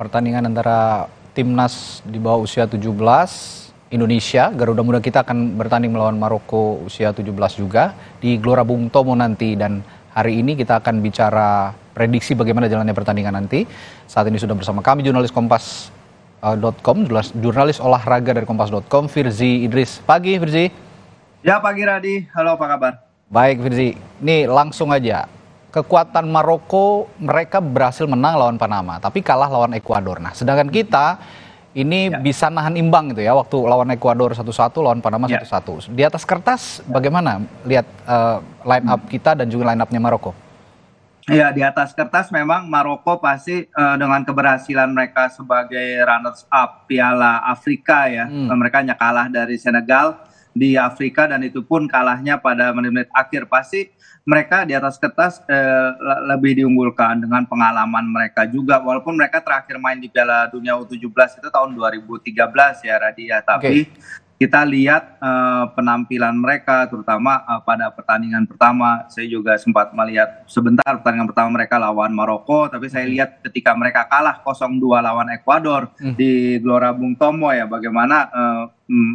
pertandingan antara timnas di bawah usia 17 Indonesia, Garuda Muda kita akan bertanding melawan Maroko usia 17 juga di Gelora Bung Tomo nanti dan hari ini kita akan bicara prediksi bagaimana jalannya pertandingan nanti. Saat ini sudah bersama kami jurnalis kompas.com, eh, jurnalis olahraga dari kompas.com, Firzi Idris. Pagi Firzi. Ya pagi Radi, halo apa kabar? Baik Firzi, ini langsung aja kekuatan Maroko mereka berhasil menang lawan Panama, tapi kalah lawan Ekuador. Nah, sedangkan hmm. kita ini ya. bisa nahan imbang gitu ya waktu lawan Ekuador satu-satu, lawan Panama ya. satu-satu. Ya. Di atas kertas bagaimana lihat uh, eh, line up hmm. kita dan juga line upnya Maroko? Ya di atas kertas memang Maroko pasti uh, dengan keberhasilan mereka sebagai runners up Piala Afrika ya, hmm. mereka hanya kalah dari Senegal di Afrika dan itu pun kalahnya pada menit-menit akhir pasti mereka di atas kertas eh, lebih diunggulkan dengan pengalaman mereka juga walaupun mereka terakhir main di Piala Dunia U17 itu tahun 2013 ya Radia ya. tapi okay kita lihat uh, penampilan mereka terutama uh, pada pertandingan pertama saya juga sempat melihat sebentar pertandingan pertama mereka lawan Maroko tapi saya hmm. lihat ketika mereka kalah 0-2 lawan Ekuador hmm. di Gelora Bung Tomo ya bagaimana uh,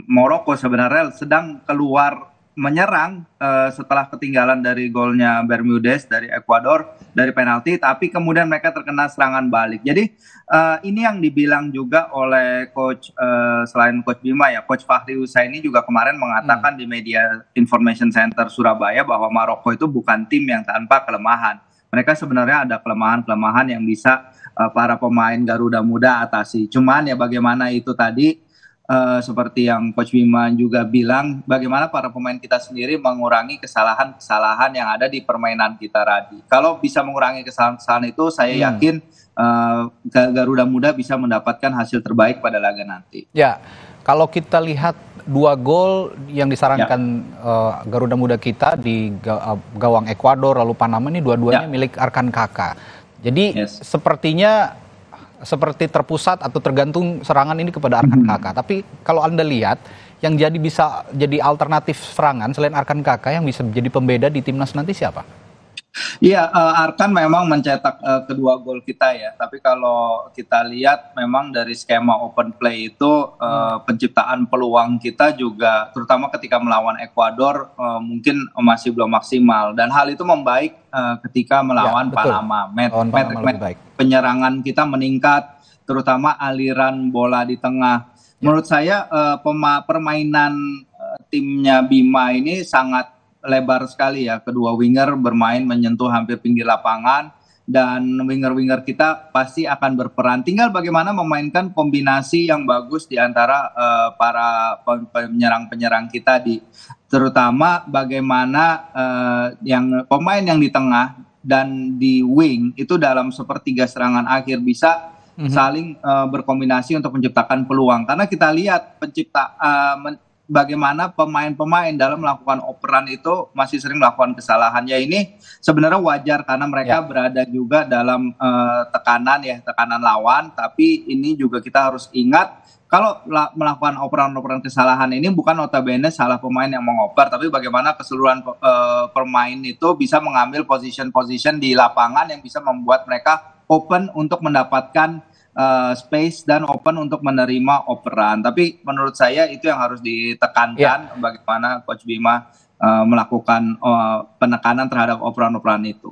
Maroko sebenarnya sedang keluar menyerang uh, setelah ketinggalan dari golnya Bermudez dari Ecuador dari penalti tapi kemudian mereka terkena serangan balik. Jadi uh, ini yang dibilang juga oleh coach uh, selain coach Bima ya, coach Fahri ini juga kemarin mengatakan hmm. di media Information Center Surabaya bahwa Maroko itu bukan tim yang tanpa kelemahan. Mereka sebenarnya ada kelemahan-kelemahan yang bisa uh, para pemain Garuda Muda atasi. Cuman ya bagaimana itu tadi Eh, seperti yang coach bima juga bilang bagaimana para pemain kita sendiri mengurangi kesalahan kesalahan yang ada di permainan kita tadi. kalau bisa mengurangi kesalahan kesalahan itu saya hmm. yakin uh, Garuda Muda bisa mendapatkan hasil terbaik pada laga nanti ya kalau kita lihat dua gol yang disarankan ya. uh, Garuda Muda kita di gawang Ekuador lalu Panama ini dua-duanya ya. milik Arkan Kaka. Jadi yes. sepertinya seperti terpusat atau tergantung serangan ini kepada Arkan Kakak. Mhm. Tapi kalau Anda lihat yang jadi bisa jadi alternatif serangan selain Arkan Kakak yang bisa jadi pembeda di timnas nanti siapa? Iya, uh, Arkan memang mencetak uh, kedua gol kita ya. Tapi kalau kita lihat memang dari skema open play itu uh, hmm. penciptaan peluang kita juga terutama ketika melawan Ekuador uh, mungkin masih belum maksimal dan hal itu membaik uh, ketika melawan ya, Panama. Met, Panama met, met, baik. Penyerangan kita meningkat terutama aliran bola di tengah. Ya. Menurut saya uh, permainan uh, timnya Bima ini sangat lebar sekali ya kedua winger bermain menyentuh hampir pinggir lapangan dan winger-winger kita pasti akan berperan. Tinggal bagaimana memainkan kombinasi yang bagus di antara uh, para penyerang-penyerang kita di terutama bagaimana uh, yang pemain yang di tengah dan di wing itu dalam sepertiga serangan akhir bisa mm -hmm. saling uh, berkombinasi untuk menciptakan peluang. Karena kita lihat pencipta uh, men bagaimana pemain-pemain dalam melakukan operan itu masih sering melakukan kesalahan? Ya ini sebenarnya wajar karena mereka ya. berada juga dalam uh, tekanan ya tekanan lawan tapi ini juga kita harus ingat kalau melakukan operan-operan kesalahan ini bukan notabene salah pemain yang mengoper tapi bagaimana keseluruhan uh, pemain itu bisa mengambil position-position di lapangan yang bisa membuat mereka open untuk mendapatkan Eh, space dan open untuk menerima operan. Tapi menurut saya itu yang harus ditekankan yeah. bagaimana Coach Bima uh, melakukan uh, penekanan terhadap operan-operan itu.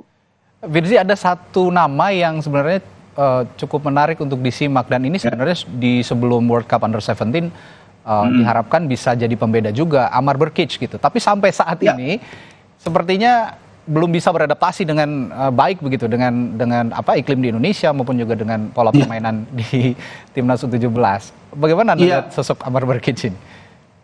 Virzi ada satu nama yang sebenarnya uh, cukup menarik untuk disimak dan ini ya. sebenarnya yeah. di sebelum World Cup Under 17 uh, mm. diharapkan bisa jadi pembeda juga Amar Berkic gitu. Tapi sampai saat ya. ini sepertinya belum bisa beradaptasi dengan uh, baik begitu dengan dengan apa iklim di Indonesia maupun juga dengan pola iya. permainan di timnas U17. Bagaimana iya. lihat sosok Amar Berkic ini?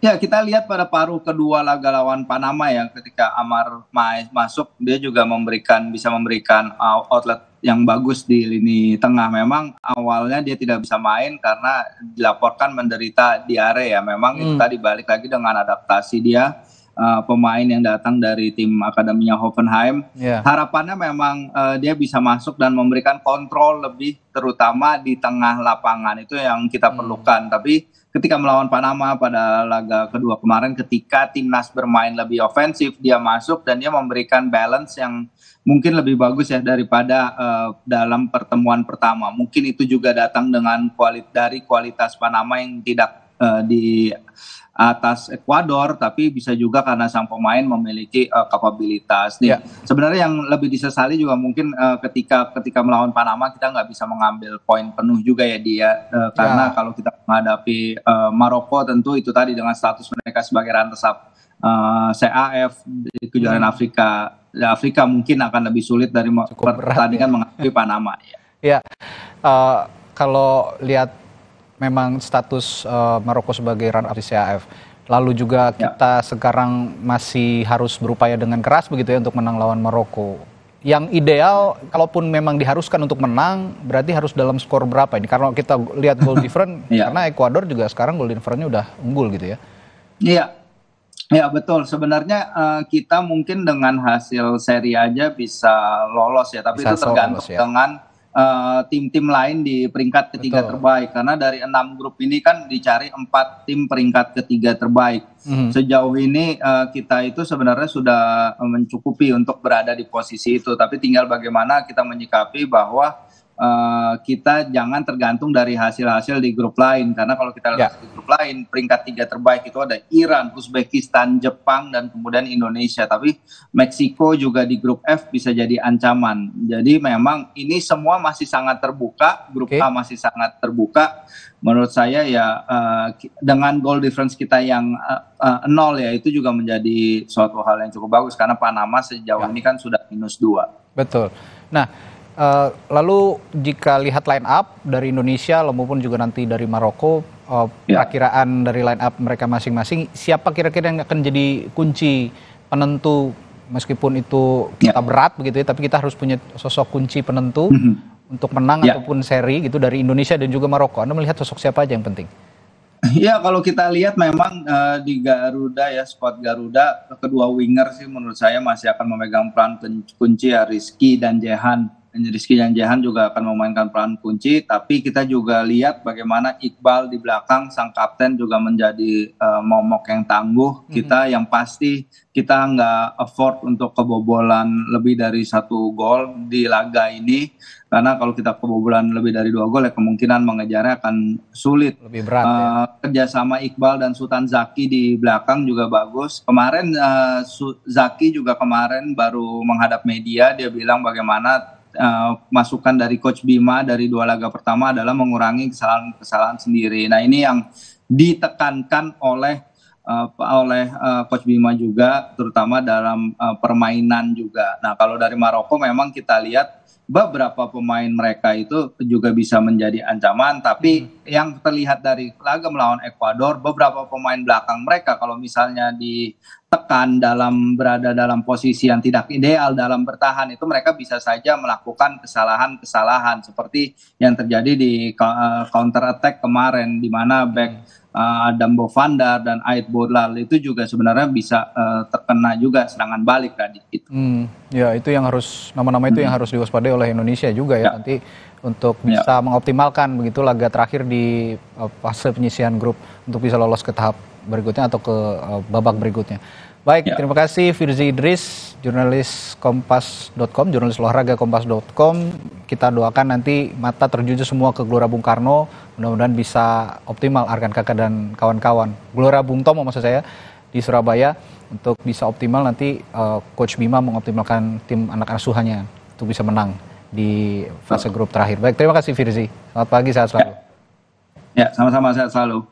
Ya, kita lihat pada paruh kedua laga lawan Panama ya ketika Amar masuk dia juga memberikan bisa memberikan eh, outlet yang bagus di lini tengah. Memang awalnya dia tidak bisa main karena dilaporkan menderita diare ya. Memang hmm. itu tadi balik lagi dengan adaptasi dia uh, pemain yang datang dari tim akademinya Hoffenheim. Yeah. Harapannya memang uh, dia bisa masuk dan memberikan kontrol lebih terutama di tengah lapangan itu yang kita hmm. perlukan. Tapi ketika melawan Panama pada laga kedua kemarin ketika timnas bermain lebih ofensif dia masuk dan dia memberikan balance yang mungkin lebih bagus ya daripada uh, dalam pertemuan pertama. Mungkin itu juga datang dengan kualit dari kualitas Panama yang tidak uh, di atas Ekuador tapi bisa juga karena sang pemain memiliki uh, kapabilitas nih. Yeah. Sebenarnya yang lebih disesali juga mungkin uh, ketika ketika melawan Panama kita nggak bisa mengambil poin penuh juga ya dia ya. uh, eh, ya. karena kalau kita menghadapi uh, Maroko tentu itu tadi dengan status mereka sebagai up uh, CAF di kejuaraan yeah. Afrika Afrika mungkin akan lebih sulit dari Cukup pertandingan kan ya. menghadapi Panama ya. Ya. Uh, kalau lihat memang status uh, Maroko sebagai runner up di CAF. Lalu juga ya. kita ya. sekarang masih harus berupaya dengan keras begitu ya untuk menang lawan Maroko. Yang ideal, kalaupun memang diharuskan untuk menang, berarti harus dalam skor berapa ini? Karena kita lihat goal different, ya. karena Ecuador juga sekarang goal differentnya udah unggul gitu ya. Iya, Ya betul. Sebenarnya uh, kita mungkin dengan hasil seri aja bisa lolos ya, tapi bisa itu tergantung lolos, ya. dengan Eh, tim-tim lain di peringkat ketiga Betul. terbaik karena dari enam grup ini kan dicari empat tim peringkat ketiga terbaik hmm. sejauh ini uh, kita itu sebenarnya sudah mencukupi untuk berada di posisi itu tapi tinggal bagaimana kita menyikapi bahwa Eh, kita jangan tergantung dari hasil-hasil di grup lain karena kalau kita lihat ya. di grup lain peringkat tiga terbaik itu ada Iran, Uzbekistan, Jepang dan kemudian Indonesia tapi Meksiko juga di grup F bisa jadi ancaman jadi memang ini semua masih sangat terbuka grup okay. A masih sangat terbuka menurut saya ya uh, dengan goal difference kita yang uh, uh, nol ya itu juga menjadi suatu hal yang cukup bagus karena Panama sejauh ya. ini kan sudah minus dua betul nah Eh, lalu jika lihat line up dari Indonesia maupun juga nanti dari Maroko, uh, ya. perkiraan dari line up mereka masing-masing, siapa kira-kira yang akan jadi kunci penentu meskipun itu ya. kita ya. berat begitu ya, tapi kita harus punya sosok kunci penentu mm -hmm. untuk menang ya. ataupun seri gitu dari Indonesia dan juga Maroko. Anda melihat sosok siapa aja yang penting? Ya kalau kita lihat memang uh, di Garuda ya squad Garuda kedua winger sih menurut saya masih akan memegang peran kunci ya Rizky dan Jehan Rizky Janjahan juga akan memainkan peran kunci, tapi kita juga lihat bagaimana Iqbal di belakang sang kapten juga menjadi uh, momok yang tangguh. Kita mm -hmm. yang pasti kita nggak afford untuk kebobolan lebih dari satu gol di laga ini, karena kalau kita kebobolan lebih dari dua gol ya kemungkinan mengejarnya akan sulit. Lebih berat. Uh, ya. Eh, kerjasama Iqbal dan Sultan Zaki di belakang juga bagus. Kemarin uh, Zaki juga kemarin baru menghadap media dia bilang bagaimana uh, masukan dari coach Bima dari dua laga pertama adalah mengurangi kesalahan-kesalahan sendiri. Nah, ini yang ditekankan oleh uh, oleh uh, coach Bima juga terutama dalam uh, permainan juga. Nah, kalau dari Maroko memang kita lihat beberapa pemain mereka itu juga bisa menjadi ancaman tapi hmm. yang terlihat dari laga melawan Ekuador beberapa pemain belakang mereka kalau misalnya di tekan dalam berada dalam posisi yang tidak ideal dalam bertahan itu mereka bisa saja melakukan kesalahan-kesalahan seperti yang terjadi di eh, counter attack kemarin di mana back uh, Adam Bovandar dan Ait Borlal itu juga sebenarnya bisa uh, terkena juga serangan balik tadi gitu. Hmm, ya itu yang harus nama-nama itu hmm. yang harus diwaspadai oleh Indonesia juga ya, ya. nanti untuk ya. bisa ya. mengoptimalkan begitu laga terakhir di uh, fase penyisian grup untuk bisa lolos ke tahap berikutnya atau ke babak berikutnya. Baik, ya. terima kasih Firzi Idris, jurnalis Kompas.com, jurnalis olahraga Kompas.com. Kita doakan nanti mata terjujur semua ke Gelora Bung Karno, mudah-mudahan bisa optimal Arkan Kakak dan kawan-kawan. Gelora Bung Tomo maksud saya di Surabaya untuk bisa optimal nanti uh, Coach Bima mengoptimalkan tim anak asuhannya untuk bisa menang di fase grup terakhir. Baik, terima kasih Firzi. Selamat pagi, sehat selalu. Ya, ya sama-sama sehat selalu.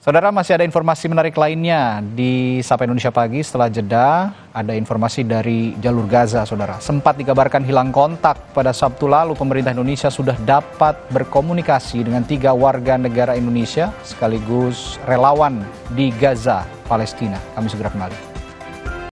Saudara masih ada informasi menarik lainnya di Sapa Indonesia Pagi setelah jeda ada informasi dari jalur Gaza saudara. Sempat dikabarkan hilang kontak pada Sabtu lalu pemerintah Indonesia sudah dapat berkomunikasi dengan tiga warga negara Indonesia sekaligus relawan di Gaza, Palestina. Kami segera kembali.